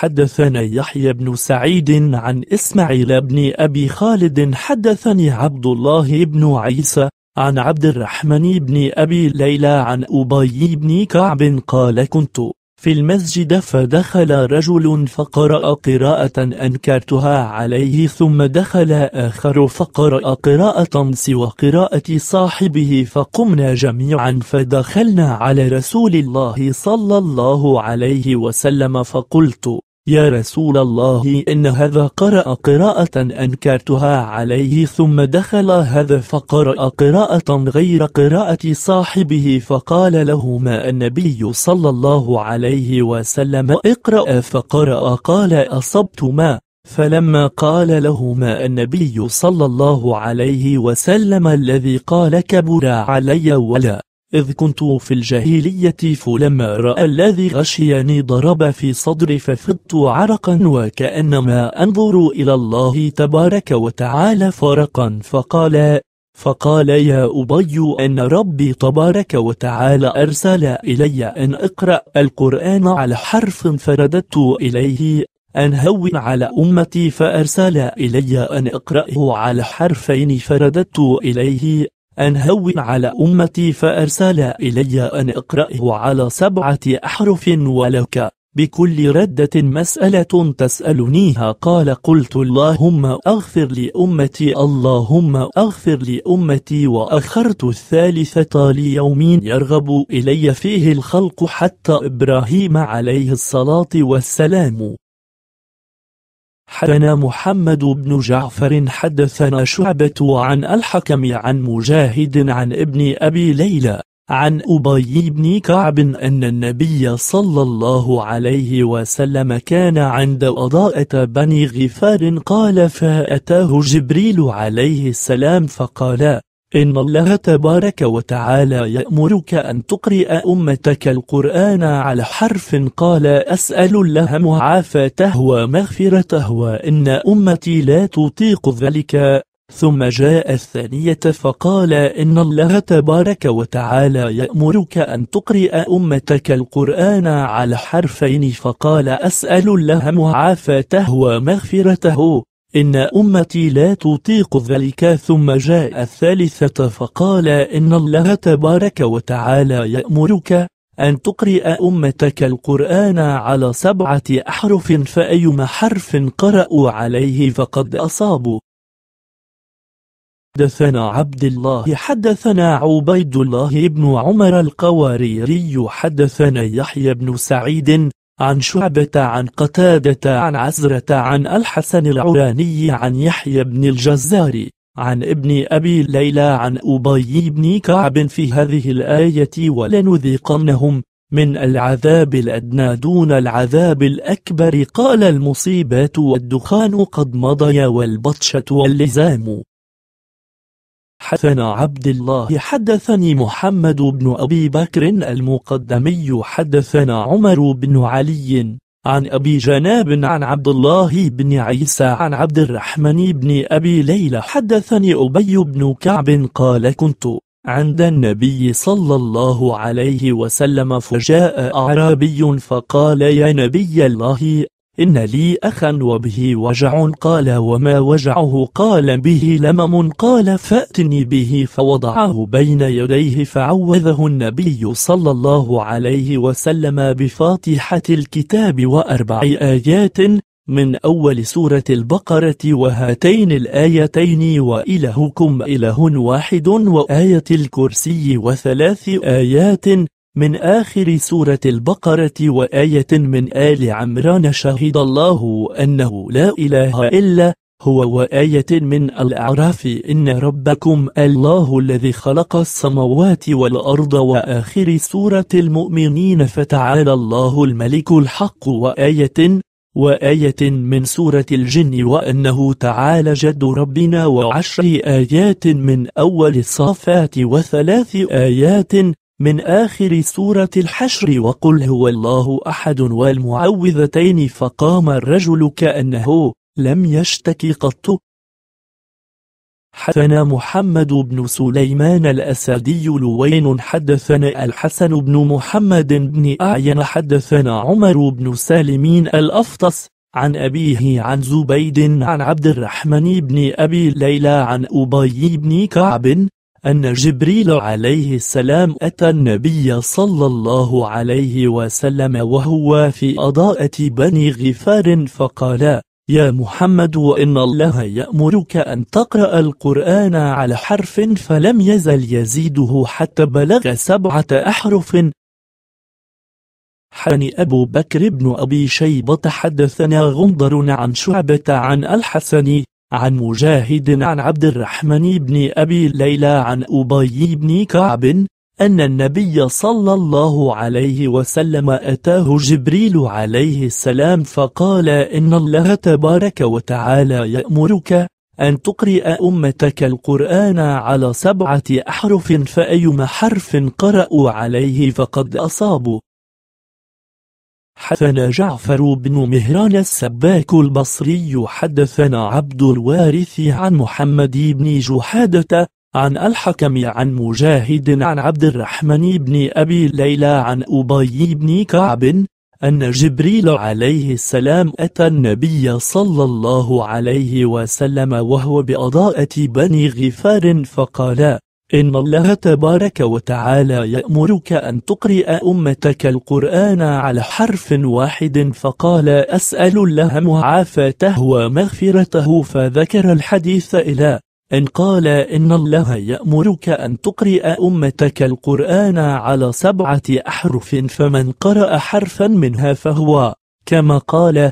حدثنا يحيى بن سعيد عن إسماعيل بن أبي خالد حدثني عبد الله بن عيسى عن عبد الرحمن بن أبي ليلى عن أبي بن كعب قال كنت في المسجد فدخل رجل فقرأ قراءة أنكرتها عليه ثم دخل آخر فقرأ قراءة سوى قراءة صاحبه فقمنا جميعا فدخلنا على رسول الله صلى الله عليه وسلم فقلت يا رسول الله إن هذا قرأ قراءة أنكرتها عليه ثم دخل هذا فقرأ قراءة غير قراءة صاحبه فقال لهما النبي صلى الله عليه وسلم اقرأ فقرأ قال أصبتما فلما قال لهما النبي صلى الله عليه وسلم الذي قال كبر علي ولا إذ كنت في الجاهلية فلما رأى الذي غشيني ضرب في صدري ففضت عرقا وكأنما أنظر إلى الله تبارك وتعالى فرقا فقال فقال يا أبي أن ربي تبارك وتعالى أرسل إلي أن أقرأ القرآن على حرف فرددت إليه أن هون على أمتي فأرسل إلي أن أقرأه على حرفين فرددت إليه أن هون على أمتي فأرسل إلي أن أقرأه على سبعة أحرف ولك بكل ردة مسألة تسألنيها قال قلت اللهم أغفر لأمتي اللهم أغفر لأمتي وأخرت الثالثة ليوم يرغب إلي فيه الخلق حتى إبراهيم عليه الصلاة والسلام حدثنا محمد بن جعفر حدثنا شعبة عن الحكم عن مجاهد عن ابن أبي ليلى عن أبي بن كعب أن النبي صلى الله عليه وسلم كان عند أضاءة بني غفار قال فأتاه جبريل عليه السلام فقال إن الله تبارك وتعالى يأمرك أن تقرئ أمتك القرآن على حرف قال أسأل الله معافاته ومغفرته وإن أمتي لا تطيق ذلك ثم جاء الثانية فقال إن الله تبارك وتعالى يأمرك أن تقرئ أمتك القرآن على حرفين فقال أسأل الله معافاته ومغفرته إن أمتي لا تطيق ذلك ثم جاء الثالثة فقال إن الله تبارك وتعالى يأمرك أن تقرئ أمتك القرآن على سبعة أحرف فأيما حرف قرأوا عليه فقد أصابوا حدثنا عبد الله حدثنا عبيد الله بن عمر القواريري حدثنا يحيى بن سعيد عن شعبة عن قتادة عن عزرة عن الحسن العراني عن يحيى بن الجزار عن ابن أبي ليلى عن أبي بن كعب في هذه الآية ولنذيقنهم من العذاب الأدنى دون العذاب الأكبر قال المصيبات والدخان قد مضي والبطشة واللزام حدثنا عبد الله حدثني محمد بن أبي بكر المقدمي حدثنا عمر بن علي عن أبي جناب عن عبد الله بن عيسى عن عبد الرحمن بن أبي ليلى حدثني أبي بن كعب قال كنت عند النبي صلى الله عليه وسلم فجاء أعرابي فقال يا نبي الله إن لي أخا وبه وجع قال وما وجعه قال به لمم قال فأتني به فوضعه بين يديه فعوذه النبي صلى الله عليه وسلم بفاتحة الكتاب وأربع آيات من أول سورة البقرة وهاتين الآيتين وإلهكم إله واحد وآية الكرسي وثلاث آيات من آخر سورة البقرة وآية من آل عمران شهد الله أنه لا إله إلا هو وآية من الأعراف إن ربكم الله الذي خلق السماوات والأرض وآخر سورة المؤمنين فتعالى الله الملك الحق وآية وآية من سورة الجن وأنه تعالى جد ربنا وعشر آيات من أول الصافات وثلاث آيات من آخر سورة الحشر وقل هو الله أحد والمعوذتين فقام الرجل كأنه لم يشتكي قط حدثنا محمد بن سليمان الأسدي لوين حدثنا الحسن بن محمد بن أعين حدثنا عمر بن سالمين الأفطس عن أبيه عن زبيد عن عبد الرحمن بن أبي ليلى عن أبي بن كعب أن جبريل عليه السلام أتى النبي صلى الله عليه وسلم وهو في أضاءة بني غفار فقال يا محمد وإن الله يأمرك أن تقرأ القرآن على حرف فلم يزل يزيده حتى بلغ سبعة أحرف حان أبو بكر بن أبي شيبة حدثنا غندر عن شعبة عن الحسن عن مجاهد عن عبد الرحمن بن أبي ليلى عن أبي بن كعب أن النبي صلى الله عليه وسلم أتاه جبريل عليه السلام فقال إن الله تبارك وتعالى يأمرك أن تقرأ أمتك القرآن على سبعة أحرف فأيما حرف قرأوا عليه فقد أصابوا حدثنا جعفر بن مهران السباك البصري حدثنا عبد الوارث عن محمد بن جحادة عن الحكم عن مجاهد عن عبد الرحمن بن أبي ليلى عن أبي بن كعب أن جبريل عليه السلام أتى النبي صلى الله عليه وسلم وهو بأضاءة بني غفار فقال إن الله تبارك وتعالى يأمرك أن تقرئ أمتك القرآن على حرف واحد فقال أسأل الله معافاته ومغفرته فذكر الحديث إلى أن قال إن الله يأمرك أن تقرئ أمتك القرآن على سبعة أحرف فمن قرأ حرفا منها فهو كما قال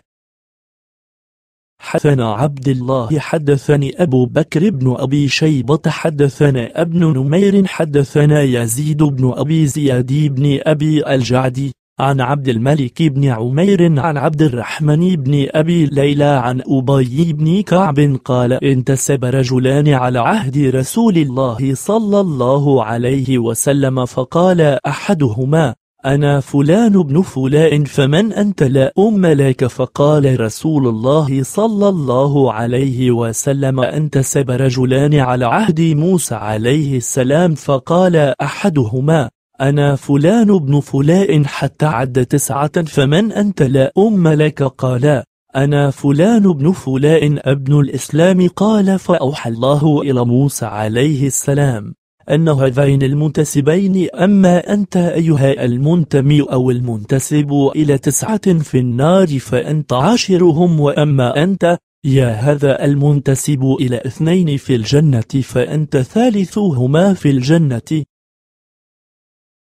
حدثنا عبد الله حدثني أبو بكر بن أبي شيبة حدثنا ابن نمير حدثنا يزيد بن أبي زياد بن أبي الجعدي عن عبد الملك بن عمير عن عبد الرحمن بن أبي ليلى عن أبي بن كعب قال انتسب رجلان على عهد رسول الله صلى الله عليه وسلم فقال أحدهما أنا فلان بن فلان فمن أنت لا أم لك فقال رسول الله صلى الله عليه وسلم أنتسب رجلان على عهد موسى عليه السلام فقال أحدهما أنا فلان بن فلان حتى عد تسعة فمن أنت لا أم لك قال أنا فلان بن فلان ابن الإسلام قال فأوحى الله إلى موسى عليه السلام أن هذين المنتسبين أما أنت أيها المنتمي أو المنتسب إلى تسعة في النار فأنت عاشرهم وأما أنت يا هذا المنتسب إلى اثنين في الجنة فأنت ثالثهما في الجنة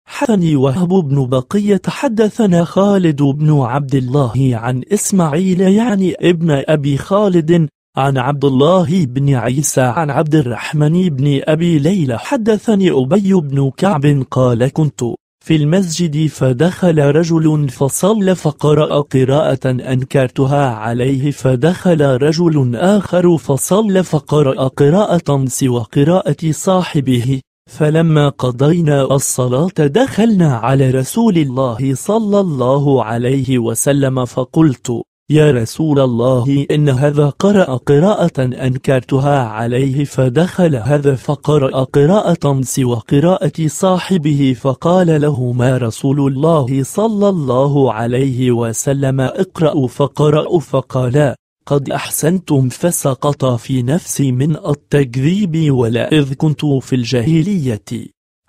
حسني وهب بن بقية حدثنا خالد بن عبد الله عن إسماعيل يعني ابن أبي خالد عن عبد الله بن عيسى عن عبد الرحمن بن أبي ليلى حدثني أبي بن كعب قال كنت في المسجد فدخل رجل فصلى فقرأ قراءة أنكرتها عليه فدخل رجل آخر فصلى فقرأ قراءة سوى قراءة صاحبه فلما قضينا الصلاة دخلنا على رسول الله صلى الله عليه وسلم فقلت يا رسول الله إن هذا قرأ قراءة أنكرتها عليه فدخل هذا فقرأ قراءة سوى قراءة صاحبه فقال له ما رسول الله صلى الله عليه وسلم اقرأ فقرأ فقال قد أحسنتم فسقط في نفسي من التكذيب ولا إذ كنت في الجاهلية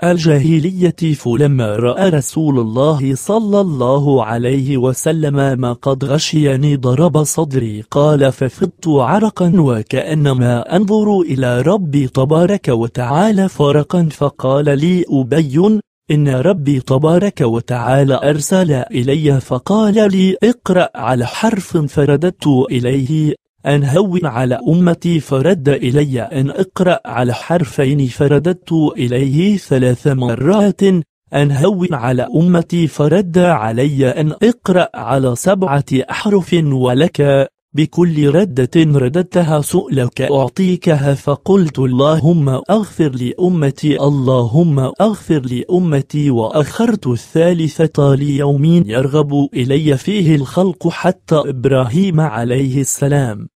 الجاهلية فلما رأى رسول الله صلى الله عليه وسلم ما قد غشيني ضرب صدري قال ففضت عرقا وكأنما أنظر إلى ربي تبارك وتعالى فرقا فقال لي أبي إن ربي تبارك وتعالى أرسل إلي فقال لي اقرأ على حرف فرددت إليه أن هون على أمتي فرد إلي أن اقرأ على حرفين فرددت إليه ثلاث مرات أن هون على أمتي فرد علي أن اقرأ على سبعة أحرف ولك بكل ردة رددتها سؤلك أعطيكها فقلت اللهم أغفر لأمتي اللهم أغفر لأمتي وأخرت الثالثة ليوم يرغب إلي فيه الخلق حتى إبراهيم عليه السلام